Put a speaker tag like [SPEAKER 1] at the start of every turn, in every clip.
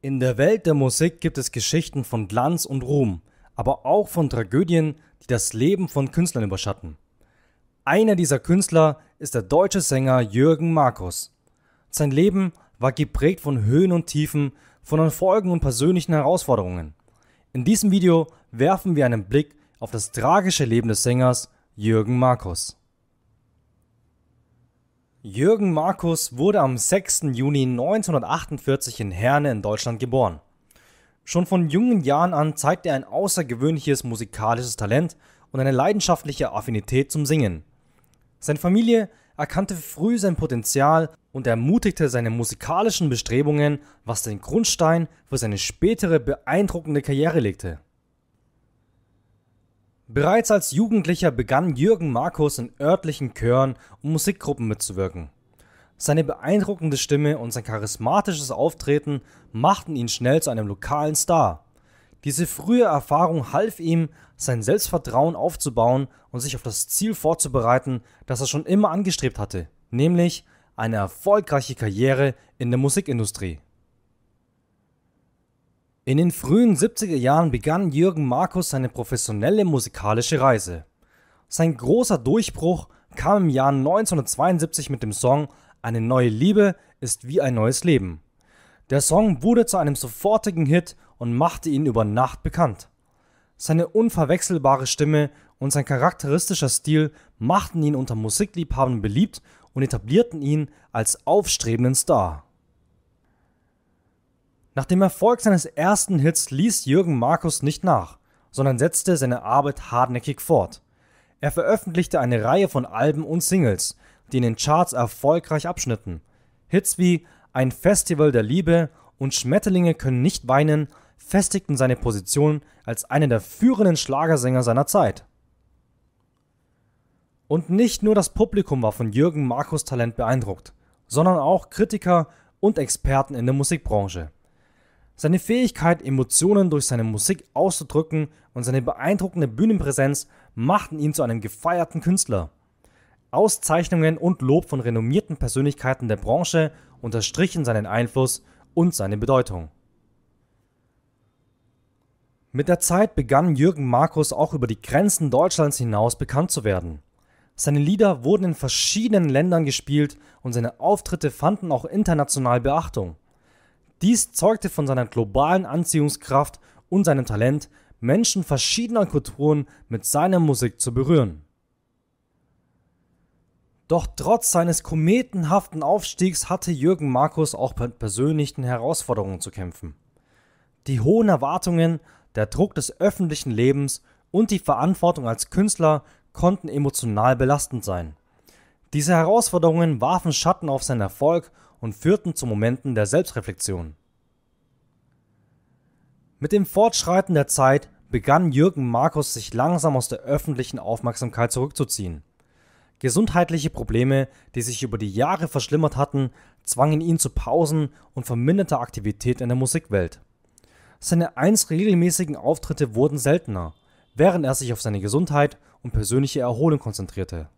[SPEAKER 1] In der Welt der Musik gibt es Geschichten von Glanz und Ruhm, aber auch von Tragödien, die das Leben von Künstlern überschatten. Einer dieser Künstler ist der deutsche Sänger Jürgen Markus. Sein Leben war geprägt von Höhen und Tiefen, von Erfolgen und persönlichen Herausforderungen. In diesem Video werfen wir einen Blick auf das tragische Leben des Sängers Jürgen Markus. Jürgen Markus wurde am 6. Juni 1948 in Herne in Deutschland geboren. Schon von jungen Jahren an zeigte er ein außergewöhnliches musikalisches Talent und eine leidenschaftliche Affinität zum Singen. Seine Familie erkannte früh sein Potenzial und ermutigte seine musikalischen Bestrebungen, was den Grundstein für seine spätere beeindruckende Karriere legte. Bereits als Jugendlicher begann Jürgen Markus in örtlichen Chören und Musikgruppen mitzuwirken. Seine beeindruckende Stimme und sein charismatisches Auftreten machten ihn schnell zu einem lokalen Star. Diese frühe Erfahrung half ihm, sein Selbstvertrauen aufzubauen und sich auf das Ziel vorzubereiten, das er schon immer angestrebt hatte, nämlich eine erfolgreiche Karriere in der Musikindustrie. In den frühen 70er Jahren begann Jürgen Markus seine professionelle musikalische Reise. Sein großer Durchbruch kam im Jahr 1972 mit dem Song Eine neue Liebe ist wie ein neues Leben. Der Song wurde zu einem sofortigen Hit und machte ihn über Nacht bekannt. Seine unverwechselbare Stimme und sein charakteristischer Stil machten ihn unter Musikliebhabern beliebt und etablierten ihn als aufstrebenden Star. Nach dem Erfolg seines ersten Hits ließ Jürgen Markus nicht nach, sondern setzte seine Arbeit hartnäckig fort. Er veröffentlichte eine Reihe von Alben und Singles, die in den Charts erfolgreich abschnitten. Hits wie Ein Festival der Liebe und Schmetterlinge können nicht weinen festigten seine Position als einer der führenden Schlagersänger seiner Zeit. Und nicht nur das Publikum war von Jürgen Markus Talent beeindruckt, sondern auch Kritiker und Experten in der Musikbranche. Seine Fähigkeit, Emotionen durch seine Musik auszudrücken und seine beeindruckende Bühnenpräsenz machten ihn zu einem gefeierten Künstler. Auszeichnungen und Lob von renommierten Persönlichkeiten der Branche unterstrichen seinen Einfluss und seine Bedeutung. Mit der Zeit begann Jürgen Markus auch über die Grenzen Deutschlands hinaus bekannt zu werden. Seine Lieder wurden in verschiedenen Ländern gespielt und seine Auftritte fanden auch international Beachtung. Dies zeugte von seiner globalen Anziehungskraft und seinem Talent, Menschen verschiedener Kulturen mit seiner Musik zu berühren. Doch trotz seines kometenhaften Aufstiegs hatte Jürgen Markus auch mit persönlichen Herausforderungen zu kämpfen. Die hohen Erwartungen, der Druck des öffentlichen Lebens und die Verantwortung als Künstler konnten emotional belastend sein. Diese Herausforderungen warfen Schatten auf seinen Erfolg und führten zu Momenten der Selbstreflexion. Mit dem Fortschreiten der Zeit begann Jürgen Markus sich langsam aus der öffentlichen Aufmerksamkeit zurückzuziehen. Gesundheitliche Probleme, die sich über die Jahre verschlimmert hatten, zwangen ihn zu Pausen und verminderter Aktivität in der Musikwelt. Seine einst regelmäßigen Auftritte wurden seltener, während er sich auf seine Gesundheit und persönliche Erholung konzentrierte.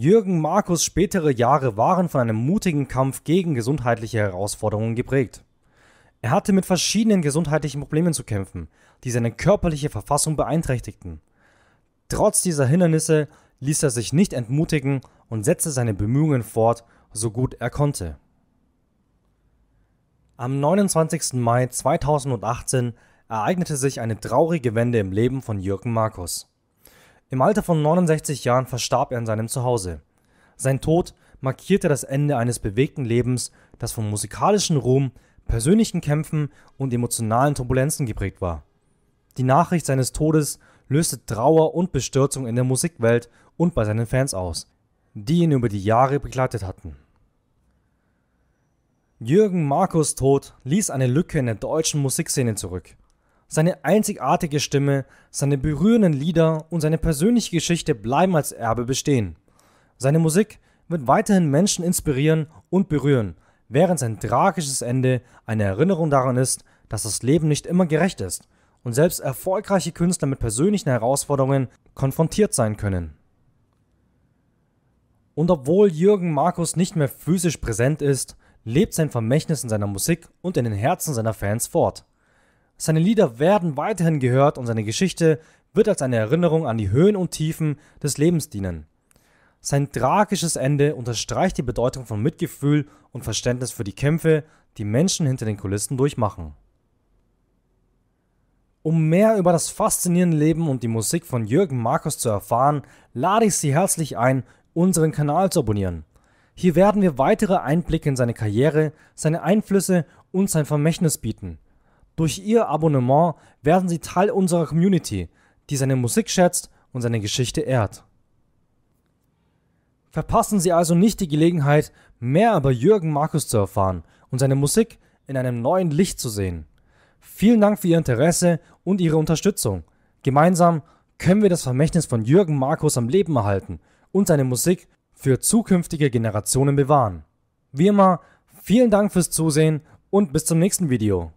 [SPEAKER 1] Jürgen Markus spätere Jahre waren von einem mutigen Kampf gegen gesundheitliche Herausforderungen geprägt. Er hatte mit verschiedenen gesundheitlichen Problemen zu kämpfen, die seine körperliche Verfassung beeinträchtigten. Trotz dieser Hindernisse ließ er sich nicht entmutigen und setzte seine Bemühungen fort, so gut er konnte. Am 29. Mai 2018 ereignete sich eine traurige Wende im Leben von Jürgen Markus. Im Alter von 69 Jahren verstarb er in seinem Zuhause. Sein Tod markierte das Ende eines bewegten Lebens, das von musikalischem Ruhm, persönlichen Kämpfen und emotionalen Turbulenzen geprägt war. Die Nachricht seines Todes löste Trauer und Bestürzung in der Musikwelt und bei seinen Fans aus, die ihn über die Jahre begleitet hatten. Jürgen Markus Tod ließ eine Lücke in der deutschen Musikszene zurück. Seine einzigartige Stimme, seine berührenden Lieder und seine persönliche Geschichte bleiben als Erbe bestehen. Seine Musik wird weiterhin Menschen inspirieren und berühren, während sein tragisches Ende eine Erinnerung daran ist, dass das Leben nicht immer gerecht ist und selbst erfolgreiche Künstler mit persönlichen Herausforderungen konfrontiert sein können. Und obwohl Jürgen Markus nicht mehr physisch präsent ist, lebt sein Vermächtnis in seiner Musik und in den Herzen seiner Fans fort. Seine Lieder werden weiterhin gehört und seine Geschichte wird als eine Erinnerung an die Höhen und Tiefen des Lebens dienen. Sein tragisches Ende unterstreicht die Bedeutung von Mitgefühl und Verständnis für die Kämpfe, die Menschen hinter den Kulissen durchmachen. Um mehr über das faszinierende Leben und die Musik von Jürgen Markus zu erfahren, lade ich Sie herzlich ein, unseren Kanal zu abonnieren. Hier werden wir weitere Einblicke in seine Karriere, seine Einflüsse und sein Vermächtnis bieten – durch ihr Abonnement werden sie Teil unserer Community, die seine Musik schätzt und seine Geschichte ehrt. Verpassen Sie also nicht die Gelegenheit, mehr über Jürgen Markus zu erfahren und seine Musik in einem neuen Licht zu sehen. Vielen Dank für Ihr Interesse und Ihre Unterstützung. Gemeinsam können wir das Vermächtnis von Jürgen Markus am Leben erhalten und seine Musik für zukünftige Generationen bewahren. Wie immer, vielen Dank fürs Zusehen und bis zum nächsten Video.